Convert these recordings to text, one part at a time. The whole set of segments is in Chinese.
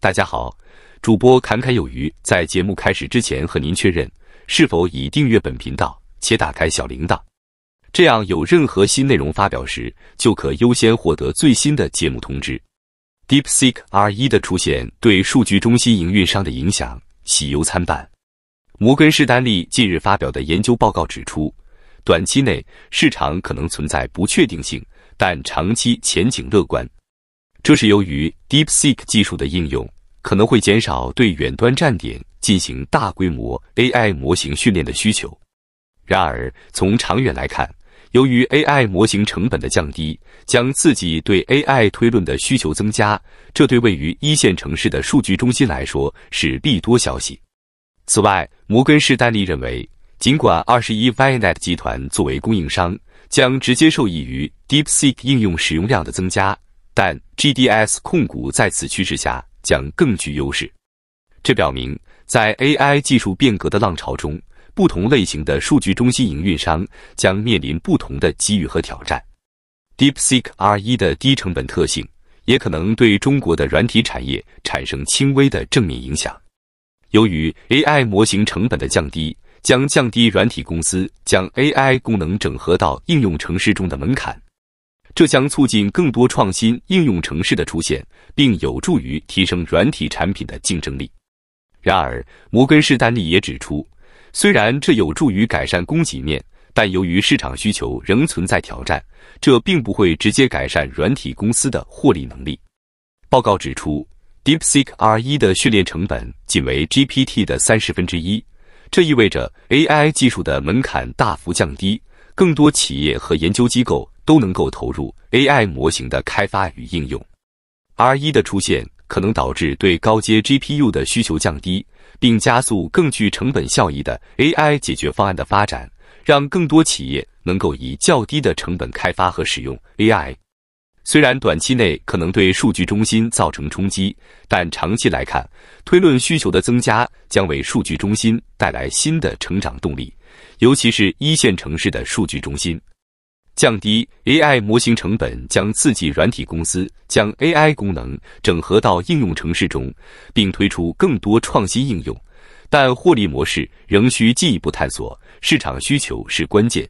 大家好，主播侃侃有余。在节目开始之前，和您确认是否已订阅本频道且打开小铃铛，这样有任何新内容发表时，就可优先获得最新的节目通知。DeepSeek R1 的出现对数据中心营运商的影响喜忧参半。摩根士丹利近日发表的研究报告指出，短期内市场可能存在不确定性，但长期前景乐观。这是由于 DeepSeek 技术的应用可能会减少对远端站点进行大规模 AI 模型训练的需求。然而，从长远来看，由于 AI 模型成本的降低，将刺激对 AI 推论的需求增加，这对位于一线城市的数据中心来说是利多消息。此外，摩根士丹利认为，尽管 21ynet 集团作为供应商将直接受益于 DeepSeek 应用使用量的增加。但 GDS 控股在此趋势下将更具优势。这表明，在 AI 技术变革的浪潮中，不同类型的数据中心营运商将面临不同的机遇和挑战。DeepSeek R1 的低成本特性也可能对中国的软体产业产生轻微的正面影响。由于 AI 模型成本的降低，将降低软体公司将 AI 功能整合到应用程式中的门槛。这将促进更多创新应用城市的出现，并有助于提升软体产品的竞争力。然而，摩根士丹利也指出，虽然这有助于改善供给面，但由于市场需求仍存在挑战，这并不会直接改善软体公司的获利能力。报告指出，DeepSeek R1 的训练成本仅为 GPT 的三十分之一，这意味着 AI 技术的门槛大幅降低。更多企业和研究机构都能够投入 AI 模型的开发与应用。R1 的出现可能导致对高阶 GPU 的需求降低，并加速更具成本效益的 AI 解决方案的发展，让更多企业能够以较低的成本开发和使用 AI。虽然短期内可能对数据中心造成冲击，但长期来看，推论需求的增加将为数据中心带来新的成长动力。尤其是一线城市的数据中心，降低 AI 模型成本将刺激软体公司将 AI 功能整合到应用程式中，并推出更多创新应用。但获利模式仍需进一步探索，市场需求是关键。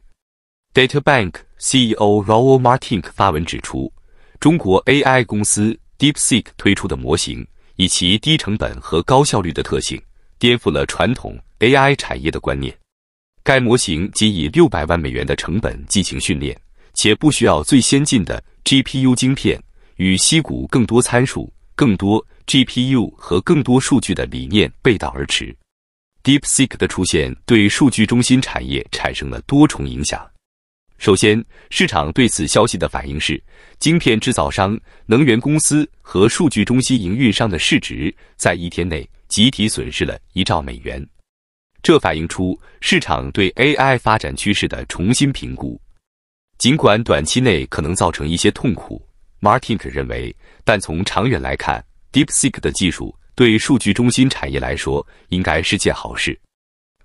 Data Bank CEO Raul Martin 发文指出，中国 AI 公司 DeepSeek 推出的模型，以其低成本和高效率的特性，颠覆了传统 AI 产业的观念。该模型仅以六百万美元的成本进行训练，且不需要最先进的 GPU 晶片，与西谷更多参数、更多 GPU 和更多数据的理念背道而驰。DeepSeek 的出现对数据中心产业产生了多重影响。首先，市场对此消息的反应是，晶片制造商、能源公司和数据中心营运商的市值在一天内集体损失了一兆美元。这反映出市场对 AI 发展趋势的重新评估，尽管短期内可能造成一些痛苦，Martin 认为，但从长远来看，DeepSeek 的技术对数据中心产业来说应该是件好事。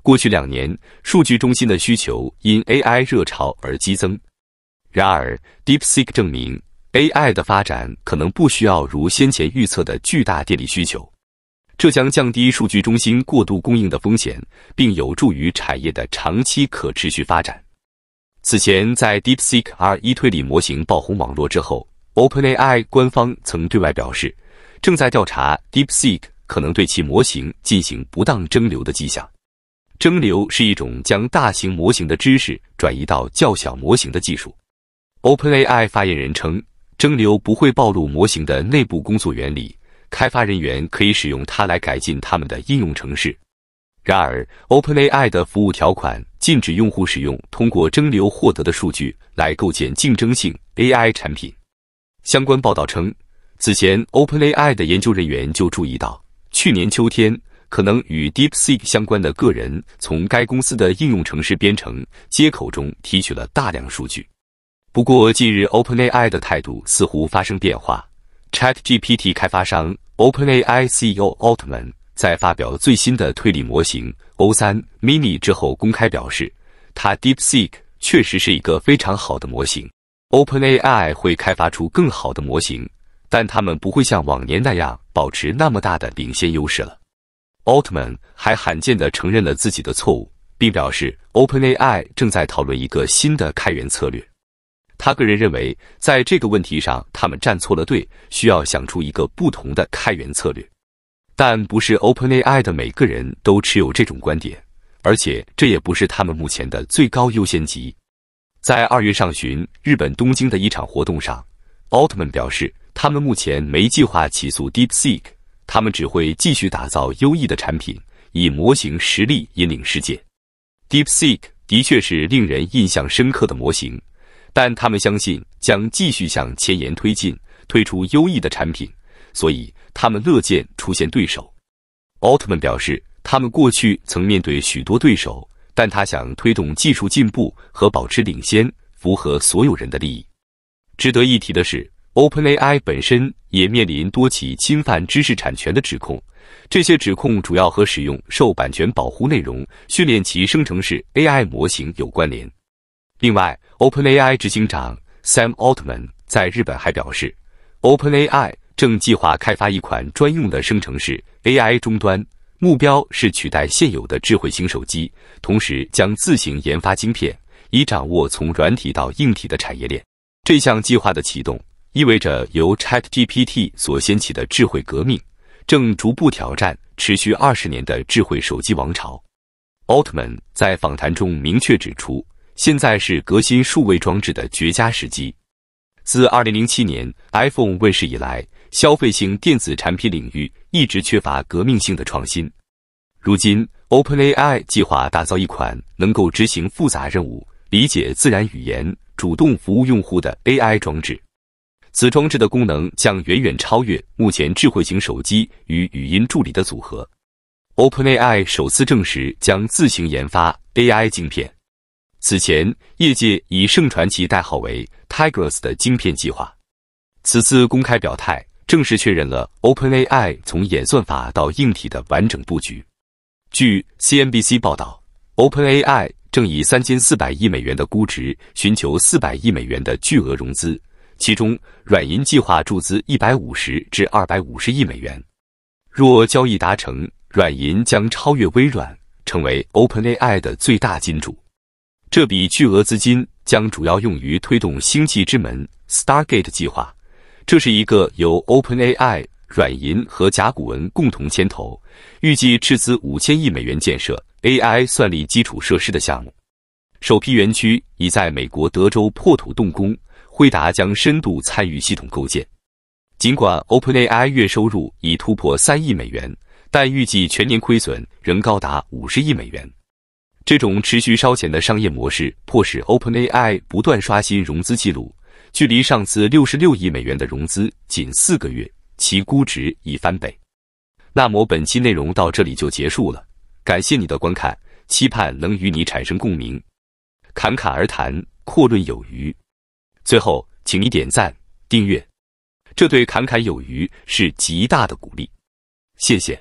过去两年，数据中心的需求因 AI 热潮而激增，然而 DeepSeek 证明，AI 的发展可能不需要如先前预测的巨大电力需求。这将降低数据中心过度供应的风险，并有助于产业的长期可持续发展。此前，在 DeepSeek R1 推理模型爆红网络之后，OpenAI 官方曾对外表示，正在调查 DeepSeek 可能对其模型进行不当蒸馏的迹象。蒸馏是一种将大型模型的知识转移到较小模型的技术。OpenAI 发言人称，蒸馏不会暴露模型的内部工作原理。开发人员可以使用它来改进他们的应用程式。然而，OpenAI 的服务条款禁止用户使用通过蒸馏获得的数据来构建竞争性 AI 产品。相关报道称，此前 OpenAI 的研究人员就注意到，去年秋天可能与 DeepSeek 相关的个人从该公司的应用程式编程接口中提取了大量数据。不过，近日 OpenAI 的态度似乎发生变化，ChatGPT 开发商。OpenAI CEO Altman 在发表最新的推理模型 O3 Mini 之后，公开表示，他 DeepSeek 确实是一个非常好的模型。OpenAI 会开发出更好的模型，但他们不会像往年那样保持那么大的领先优势了。奥特曼还罕见地承认了自己的错误，并表示 OpenAI 正在讨论一个新的开源策略。他个人认为，在这个问题上，他们站错了队，需要想出一个不同的开源策略。但不是 OpenAI 的每个人都持有这种观点，而且这也不是他们目前的最高优先级。在二月上旬，日本东京的一场活动上，Altman 表示，他们目前没计划起诉 DeepSeek，他们只会继续打造优异的产品，以模型实力引领世界。DeepSeek 的确是令人印象深刻的模型。但他们相信将继续向前沿推进，推出优异的产品，所以他们乐见出现对手。奥特曼表示，他们过去曾面对许多对手，但他想推动技术进步和保持领先，符合所有人的利益。值得一提的是，OpenAI 本身也面临多起侵犯知识产权的指控，这些指控主要和使用受版权保护内容训练其生成式 AI 模型有关联。另外，OpenAI 执行长 Sam Altman 在日本还表示，OpenAI 正计划开发一款专用的生成式 AI 终端，目标是取代现有的智慧型手机，同时将自行研发晶片，以掌握从软体到硬体的产业链。这项计划的启动，意味着由 ChatGPT 所掀起的智慧革命，正逐步挑战持续二十年的智慧手机王朝。Altman 在访谈中明确指出。现在是革新数位装置的绝佳时机。自2007年 iPhone 问世以来，消费性电子产品领域一直缺乏革命性的创新。如今，OpenAI 计划打造一款能够执行复杂任务、理解自然语言、主动服务用户的 AI 装置。此装置的功能将远远超越目前智慧型手机与语音助理的组合。OpenAI 首次证实将自行研发 AI 晶片。此前，业界以盛传其代号为 Tigress 的晶片计划，此次公开表态，正式确认了 OpenAI 从演算法到硬体的完整布局。据 CNBC 报道，OpenAI 正以三千四百亿美元的估值寻求四百亿美元的巨额融资，其中软银计划注资一百五十至二百五十亿美元。若交易达成，软银将超越微软，成为 OpenAI 的最大金主。这笔巨额资金将主要用于推动星际之门 （StarGate） 计划，这是一个由 OpenAI、软银和甲骨文共同牵头，预计斥资五千亿美元建设 AI 算力基础设施的项目。首批园区已在美国德州破土动工，惠达将深度参与系统构建。尽管 OpenAI 月收入已突破三亿美元，但预计全年亏损仍高达五十亿美元。这种持续烧钱的商业模式，迫使 OpenAI 不断刷新融资记录。距离上次六十六亿美元的融资仅四个月，其估值已翻倍。那么本期内容到这里就结束了，感谢你的观看，期盼能与你产生共鸣。侃侃而谈，阔论有余。最后，请你点赞、订阅，这对侃侃有余是极大的鼓励。谢谢。